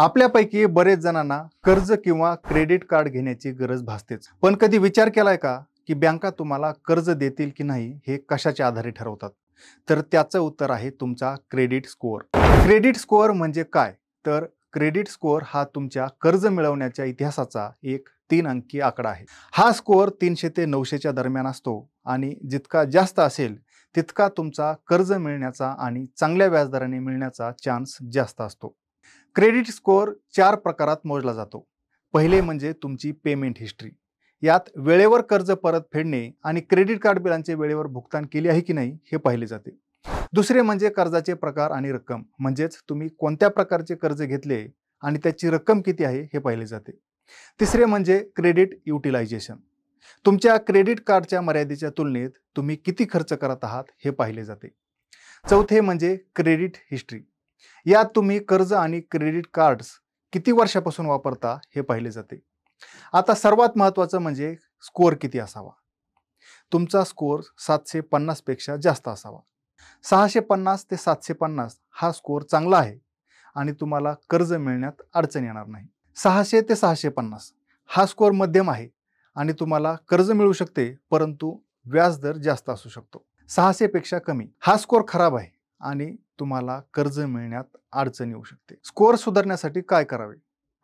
आपल्यापैकी बरेच जणांना कर्ज किंवा क्रेडिट कार्ड घेण्याची गरज भासतेच पण कधी विचार केलाय का की बँका तुम्हाला कर्ज देतील की नाही हे कशाच्या आधारे ठरवतात तर त्याचं उत्तर आहे तुमचा क्रेडिट स्कोअर क्रेडिट स्कोअर म्हणजे काय तर क्रेडिट स्कोअर हा तुमच्या कर्ज मिळवण्याच्या इतिहासाचा एक तीन अंकी आकडा आहे हा स्कोअर तीनशे ते नऊशेच्या दरम्यान असतो आणि जितका जास्त असेल तितका तुमचा कर्ज मिळण्याचा आणि चांगल्या व्याजदराने मिळण्याचा चान्स जास्त असतो क्रेडिट स्कोअर चार प्रकारात मोजला जातो पहिले म्हणजे तुमची पेमेंट हिस्ट्री यात वेळेवर कर्ज परत फेडणे आणि क्रेडिट कार्ड बिलांचे वेळेवर भुगतान केले आहे की नाही हे पाहिले जाते दुसरे म्हणजे कर्जाचे प्रकार आणि रक्कम म्हणजेच तुम्ही कोणत्या प्रकारचे कर्ज घेतले आणि त्याची रक्कम किती आहे हे पाहिले जाते तिसरे म्हणजे क्रेडिट युटिलायझेशन तुमच्या क्रेडिट कार्डच्या मर्यादेच्या तुलनेत तुम्ही किती खर्च करत आहात हे पाहिले जाते चौथे म्हणजे क्रेडिट हिस्ट्री यात तुम्ही कर्ज आणि क्रेडिट कार्ड्स किती वर्षापासून वापरता हे पाहिले जाते आता सर्वात महत्त्वाचं म्हणजे स्कोअर किती असावा तुमचा स्कोअर सातशे पेक्षा जास्त असावा सहाशे पन्नास ते सातशे पन्नास हा स्कोअर चांगला आहे आणि तुम्हाला कर्ज मिळण्यात अडचण येणार नाही सहाशे ते सहाशे पन्नास हा स्कोअर मध्यम आहे आणि तुम्हाला कर्ज मिळू शकते परंतु व्याजदर जास्त असू शकतो पेक्षा कमी हा स्कोअर खराब आहे आणि तुम्हाला कर्ज मिळण्यात अडचण येऊ शकते स्कोअर सुधारण्यासाठी काय करावे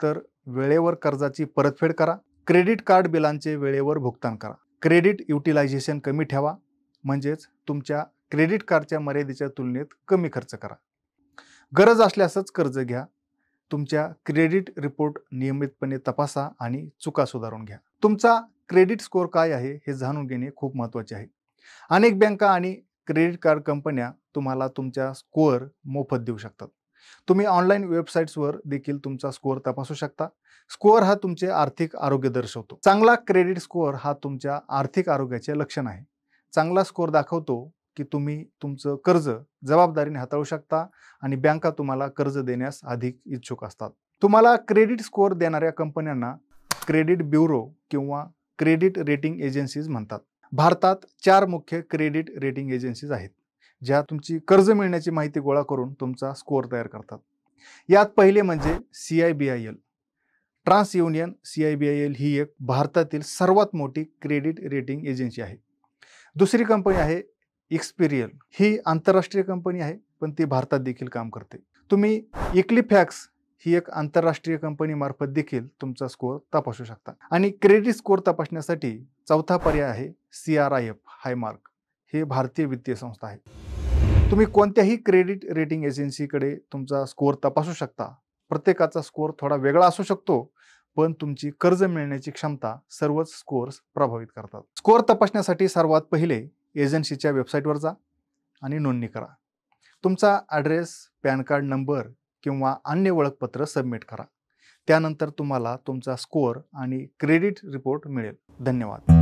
तर वेळेवर कर्जाची परतफेड करा क्रेडिट कार्ड बिलांचे वेळेवर भुगतान करा क्रेडिट युटिलायझेशन कमी ठेवा म्हणजेच तुमच्या क्रेडिट कार्डच्या मर्यादेच्या तुलनेत कमी खर्च करा गरज असल्यासच कर्ज घ्या तुमच्या क्रेडिट रिपोर्ट नियमितपणे तपासा आणि चुका सुधारून घ्या तुमचा क्रेडिट स्कोअर काय आहे हे जाणून घेणे खूप महत्त्वाचे आहे अनेक बँका आणि क्रेडिट कार्ड कंपन्या तुम्हाला तुमच्या स्कोअर मोफत देऊ शकतात तुम्ही ऑनलाईन वेबसाईट्सवर देखील तुमचा स्कोअर तपासू शकता स्कोअर हा तुमचे आर्थिक आरोग्य दर्शवतो चांगला क्रेडिट स्कोअर हा तुमच्या आर्थिक आरोग्याचे लक्षण आहे चांगला स्कोअर दाखवतो की तुम्ही तुमचं कर्ज जबाबदारीने हाताळू शकता आणि बँका तुम्हाला कर्ज देण्यास अधिक इच्छुक असतात तुम्हाला क्रेडिट स्कोअर देणाऱ्या कंपन्यांना क्रेडिट ब्युरो किंवा क्रेडिट रेटिंग एजन्सीज म्हणतात भारतात चार मुख्य क्रेडिट रेटिंग एजन्सीज आहेत ज्या तुमची कर्ज मिळण्याची माहिती गोळा करून तुमचा स्कोअर तयार करतात यात पहिले म्हणजे C I B I L TransUnion C I B I L ही एक भारतातील सर्वात मोठी क्रेडिट रेटिंग एजन्सी आहे दुसरी कंपनी आहे एक्सपिरियल ही आंतरराष्ट्रीय कंपनी आहे पण ती भारतात देखील काम करते तुम्ही इक्लिफॅक्स ही एक आंतरराष्ट्रीय कंपनीमार्फत देखील तुमचा स्कोअर तपासू शकता आणि क्रेडिट स्कोअर तपासण्यासाठी चौथा पर्याय आहे C R I F High Mark हे भारतीय वित्तीय संस्था आहे तुम्ही कोणत्याही क्रेडिट रेटिंग एजन्सीकडे तुमचा स्कोअर तपासू शकता प्रत्येकाचा स्कोअर थोडा वेगळा असू शकतो पण तुमची कर्ज मिळण्याची क्षमता सर्वच स्कोअर्स प्रभावित करतात स्कोअर तपासण्यासाठी सर्वात पहिले एजन्सीच्या वेबसाईटवर जा आणि नोंदणी करा तुमचा ॲड्रेस पॅन कार्ड नंबर किंवा अन्य ओळखपत्र सबमिट करा त्यानंतर तुम्हाला तुमचा स्कोअर आणि क्रेडिट रिपोर्ट मिळेल धन्यवाद